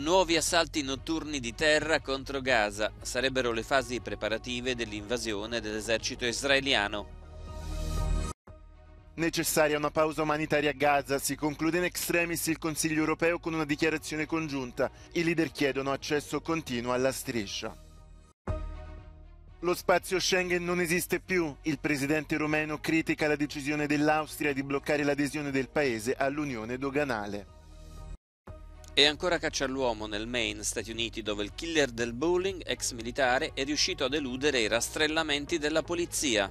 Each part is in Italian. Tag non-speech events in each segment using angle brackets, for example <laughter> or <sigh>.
Nuovi assalti notturni di terra contro Gaza sarebbero le fasi preparative dell'invasione dell'esercito israeliano. Necessaria una pausa umanitaria a Gaza, si conclude in extremis il Consiglio europeo con una dichiarazione congiunta. I leader chiedono accesso continuo alla striscia. Lo spazio Schengen non esiste più. Il presidente romeno critica la decisione dell'Austria di bloccare l'adesione del paese all'unione doganale. E ancora caccia all'uomo nel Maine, Stati Uniti, dove il killer del bowling, ex militare, è riuscito a deludere i rastrellamenti della polizia.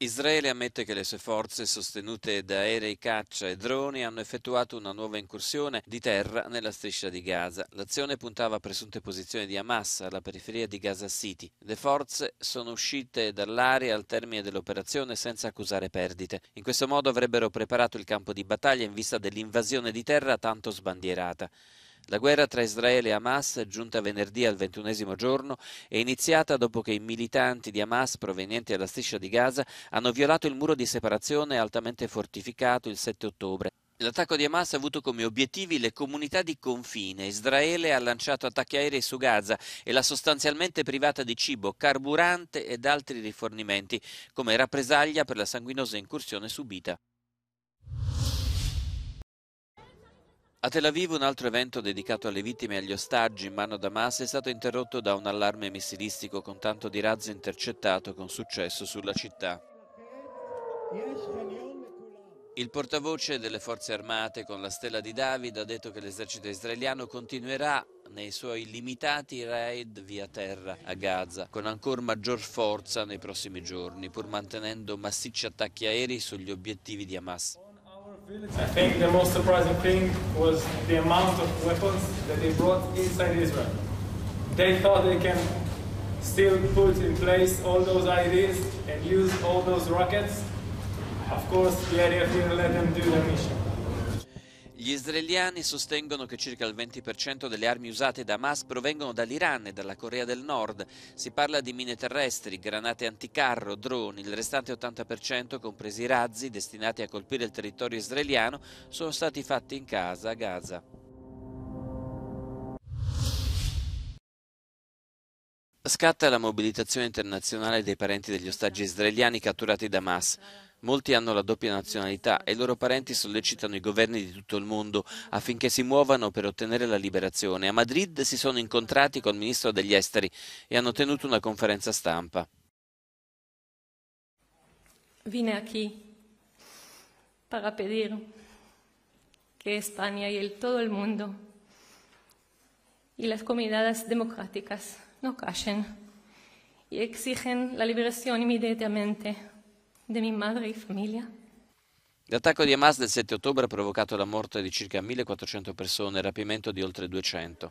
Israele ammette che le sue forze, sostenute da aerei caccia e droni, hanno effettuato una nuova incursione di terra nella striscia di Gaza. L'azione puntava a presunte posizioni di Hamas alla periferia di Gaza City. Le forze sono uscite dall'area al termine dell'operazione senza accusare perdite. In questo modo avrebbero preparato il campo di battaglia in vista dell'invasione di terra tanto sbandierata. La guerra tra Israele e Hamas, giunta venerdì al ventunesimo giorno, è iniziata dopo che i militanti di Hamas provenienti dalla striscia di Gaza hanno violato il muro di separazione altamente fortificato il 7 ottobre. L'attacco di Hamas ha avuto come obiettivi le comunità di confine. Israele ha lanciato attacchi aerei su Gaza e l'ha sostanzialmente privata di cibo, carburante ed altri rifornimenti, come rappresaglia per la sanguinosa incursione subita. A Tel Aviv un altro evento dedicato alle vittime e agli ostaggi in mano Damas è stato interrotto da un allarme missilistico con tanto di razzo intercettato con successo sulla città. Il portavoce delle forze armate con la stella di David ha detto che l'esercito israeliano continuerà nei suoi limitati raid via terra a Gaza con ancora maggior forza nei prossimi giorni pur mantenendo massicci attacchi aerei sugli obiettivi di Hamas. I think the most surprising thing was the amount of weapons that they brought inside Israel. They thought they can still put in place all those ideas and use all those rockets. Of course, the IDF didn't let them do their mission. Gli israeliani sostengono che circa il 20% delle armi usate da Hamas provengono dall'Iran e dalla Corea del Nord. Si parla di mine terrestri, granate anticarro, droni. Il restante 80%, compresi razzi destinati a colpire il territorio israeliano, sono stati fatti in casa a Gaza. Scatta la mobilitazione internazionale dei parenti degli ostaggi israeliani catturati da Hamas. Molti hanno la doppia nazionalità e i loro parenti sollecitano i governi di tutto il mondo affinché si muovano per ottenere la liberazione. A Madrid si sono incontrati col ministro degli esteri e hanno tenuto una conferenza stampa. Vine qui per pedir che España e el, todo el mundo y las comunidades democráticas no callen y exigen la liberazione immediatamente di mia madre e famiglia. L'attacco di Hamas del 7 ottobre ha provocato la morte di circa 1400 persone e il rapimento di oltre 200.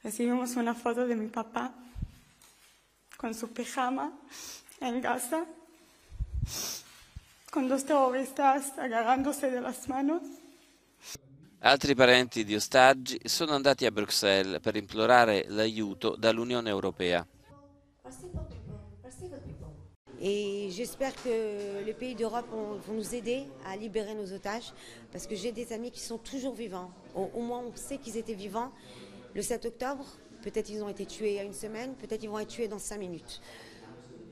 Recibimos una foto di mio papà con suo pijama in casa, con due terroristas agarrándose delle mani. Altri parenti di ostaggi sono andati a Bruxelles per implorare l'aiuto dall'Unione Europea. Et j'espère que les pays d'Europe vont nous aider à libérer nos otages, parce que j'ai des amis qui sont toujours vivants. Au, moins, on sait qu'ils étaient vivants le 7 octobre. Peut-être ils ont été tués il y a une semaine, peut-être ils vont être tués dans cinq minutes.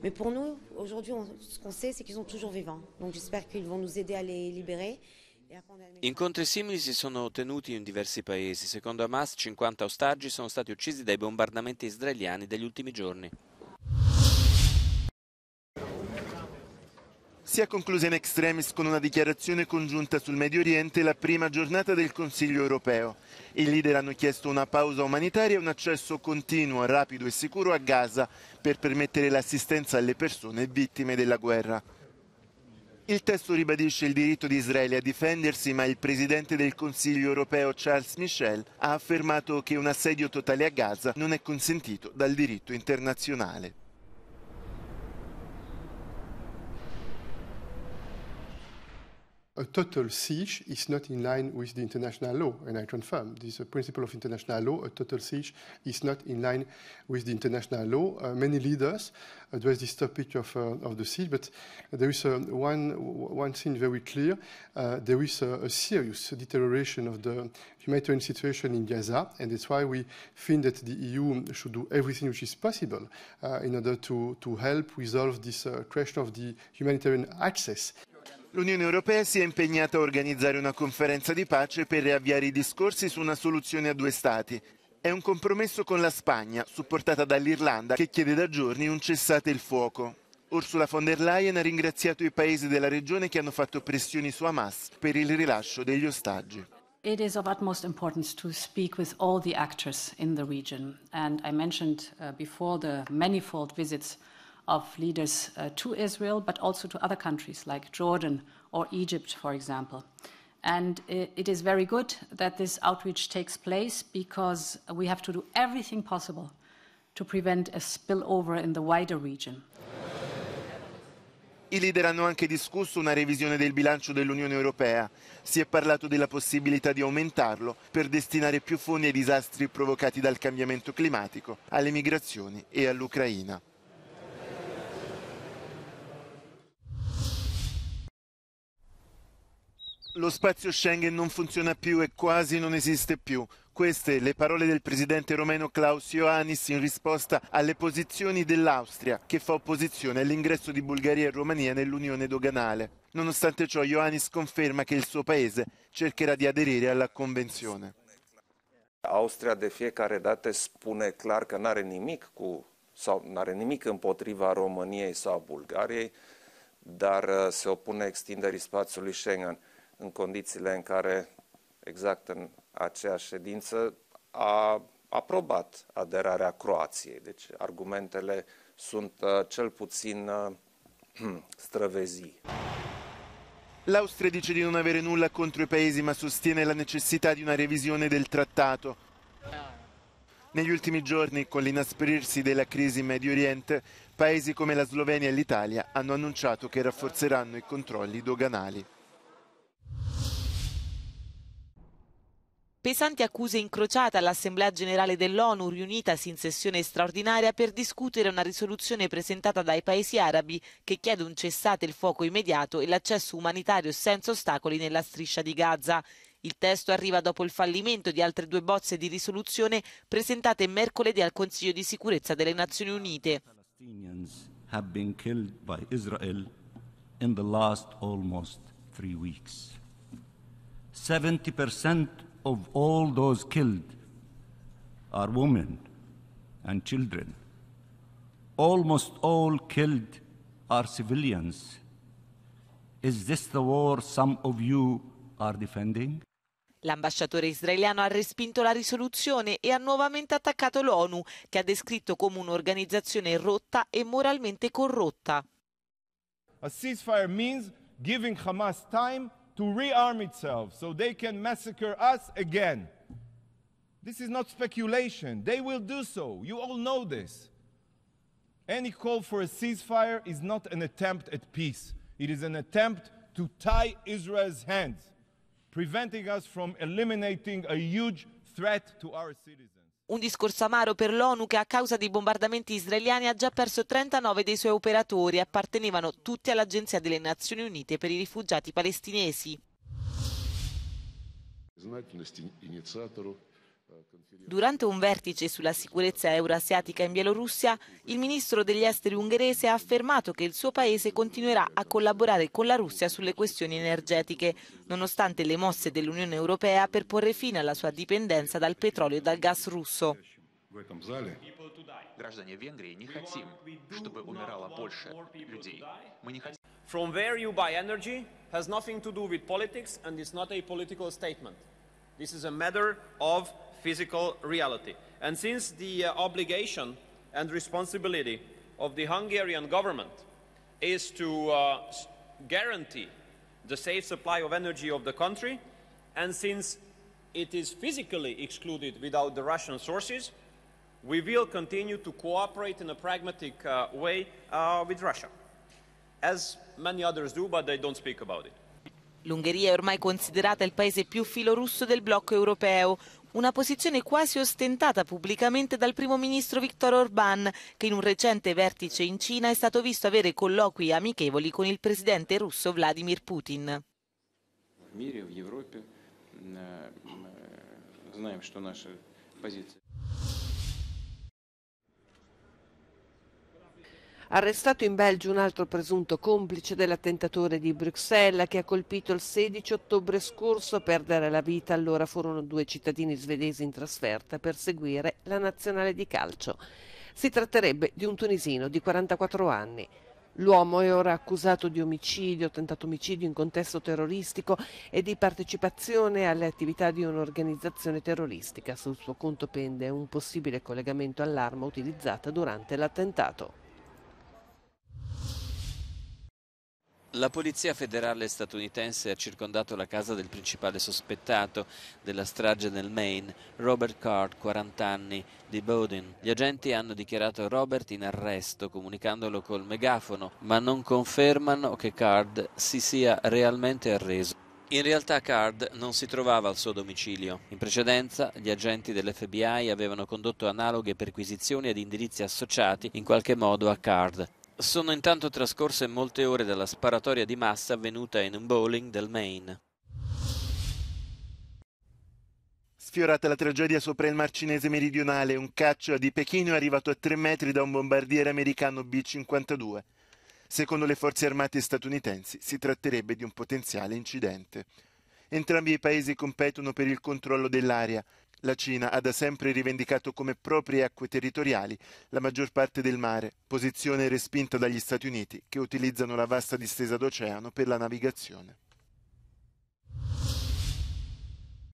Mais pour nous, aujourd'hui, ce qu'on sait, c'est qu'ils sont toujours vivants. Donc j'espère qu'ils vont nous aider à les libérer. Incontri simili si sono tenuti in diversi paesi. Secondo Hamas, 50 ostaggi sono stati uccisi dai bombardamenti israeliani des ultimi giorni. Si è conclusa in extremis con una dichiarazione congiunta sul Medio Oriente la prima giornata del Consiglio europeo. I leader hanno chiesto una pausa umanitaria e un accesso continuo, rapido e sicuro a Gaza per permettere l'assistenza alle persone vittime della guerra. Il testo ribadisce il diritto di Israele a difendersi, ma il presidente del Consiglio europeo Charles Michel ha affermato che un assedio totale a Gaza non è consentito dal diritto internazionale. a total siege is not in line with the international law. And I confirm this uh, principle of international law, a total siege is not in line with the international law. Uh, many leaders address this topic of, uh, of the siege, but there is uh, one, one thing very clear. Uh, there is a, uh, a, serious deterioration of the humanitarian situation in Gaza, and that's why we think that the EU should do everything which is possible in order to, to help resolve this question of the humanitarian access. L'Unione Europea si è impegnata a organizzare una conferenza di pace per riavviare i discorsi su una soluzione a due Stati. È un compromesso con la Spagna, supportata dall'Irlanda, che chiede da giorni un cessate il fuoco. Ursula von der Leyen ha ringraziato i paesi della regione che hanno fatto pressioni su Hamas per il rilascio degli ostaggi. It is of utmost importance to speak with all the actors in the region and I mentioned uh, before the manifold visits of leaders uh, to Israel, but also to other countries like Jordan or Egypt, for example. And it, is very good that this outreach takes place because we have to do everything possible to prevent a spillover in the wider region. I leader hanno anche discusso una revisione del bilancio dell'Unione Europea. Si è parlato della possibilità di aumentarlo per destinare più fondi ai disastri provocati dal cambiamento climatico, alle migrazioni e all'Ucraina. lo spazio Schengen non funziona più e quasi non esiste più. Queste le parole del presidente romeno Klaus Ioannis in risposta alle posizioni dell'Austria, che fa opposizione all'ingresso di Bulgaria e Romania nell'unione doganale. Nonostante ciò, Ioannis conferma che il suo paese cercherà di aderire alla convenzione. Austria de fiecare dată spune clar că n-are nimic cu sau n-are nimic împotriva României sau Bulgariei, dar uh, se opune extinderii spațiului Schengen în condițiile în care, exact în aceeași ședință, a aprobat aderarea Croației. Deci argumentele sunt uh, cel puțin uh, <clears throat> străvezii. L'Austria dice di non avere nulla contro i paesi ma sostiene la necessità di una revisione del trattato. Negli ultimi giorni, con l'inasprirsi della crisi in Medio Oriente, paesi come la Slovenia e l'Italia hanno annunciato che rafforzeranno i controlli doganali. pesanti accuse incrociate all'Assemblea generale dell'ONU riunitasi in sessione straordinaria per discutere una risoluzione presentata dai paesi arabi che chiede un cessate il fuoco immediato e l'accesso umanitario senza ostacoli nella striscia di Gaza. Il testo arriva dopo il fallimento di altre due bozze di risoluzione presentate mercoledì al Consiglio di sicurezza delle Nazioni Unite. In the of all those killed are women and children. Almost all killed are civilians. Is this the war some of you are defending? L'ambasciatore israeliano ha respinto la risoluzione e ha nuovamente attaccato l'ONU, che ha descritto come un'organizzazione rotta e moralmente corrotta. A ceasefire means giving Hamas time to rearm itself so they can massacre us again. This is not speculation. They will do so. You all know this. Any call for a ceasefire is not an attempt at peace, it is an attempt to tie Israel's hands, preventing us from eliminating a huge threat to our citizens. Un discorso amaro per l'ONU che a causa dei bombardamenti israeliani ha già perso 39 dei suoi operatori, appartenevano tutti all'Agenzia delle Nazioni Unite per i rifugiati palestinesi. Durante un vertice sulla sicurezza euroasiatica in Bielorussia, il ministro degli esteri ungherese ha affermato che il suo paese continuerà a collaborare con la Russia sulle questioni energetiche, nonostante le mosse dell'Unione Europea per porre fine alla sua dipendenza dal petrolio e dal gas russo. в этом зале. From where you buy energy has nothing to do with politics and is not a political statement. This is a matter of physical reality. And since the uh, obligation and responsibility of the Hungarian government is to uh, guarantee the safe supply of energy of the country, and since it is physically excluded without the Russian sources, we will continue to cooperate in a pragmatic uh, way uh, with Russia, as many others do, but they don't speak about it. L'Ungheria è ormai considerata il paese più filorusso del blocco europeo, una posizione quasi ostentata pubblicamente dal primo ministro Viktor Orban, che in un recente vertice in Cina è stato visto avere colloqui amichevoli con il presidente russo Vladimir Putin. Знаем, что наша позиция Arrestato in Belgio un altro presunto complice dell'attentatore di Bruxelles che ha colpito il 16 ottobre scorso a perdere la vita. Allora furono due cittadini svedesi in trasferta per seguire la nazionale di calcio. Si tratterebbe di un tunisino di 44 anni. L'uomo è ora accusato di omicidio, tentato omicidio in contesto terroristico e di partecipazione alle attività di un'organizzazione terroristica. Sul suo conto pende un possibile collegamento all'arma utilizzata durante l'attentato. La polizia federale statunitense ha circondato la casa del principale sospettato della strage nel Maine, Robert Card, 40 anni, di Bowden. Gli agenti hanno dichiarato Robert in arresto, comunicandolo col megafono, ma non confermano che Card si sia realmente arreso. In realtà Card non si trovava al suo domicilio. In precedenza gli agenti dell'FBI avevano condotto analoghe perquisizioni ad indirizzi associati in qualche modo a Card, sono intanto trascorse molte ore dalla sparatoria di massa avvenuta in un bowling del Maine. Sfiorata la tragedia sopra il mar cinese meridionale, un caccia di Pechino è arrivato a 3 metri da un bombardiere americano B-52. Secondo le forze armate statunitensi si tratterebbe di un potenziale incidente. Entrambi i paesi competono per il controllo dell'area la Cina ha da sempre rivendicato come proprie acque territoriali la maggior parte del mare, posizione respinta dagli Stati Uniti che utilizzano la vasta distesa d'oceano per la navigazione.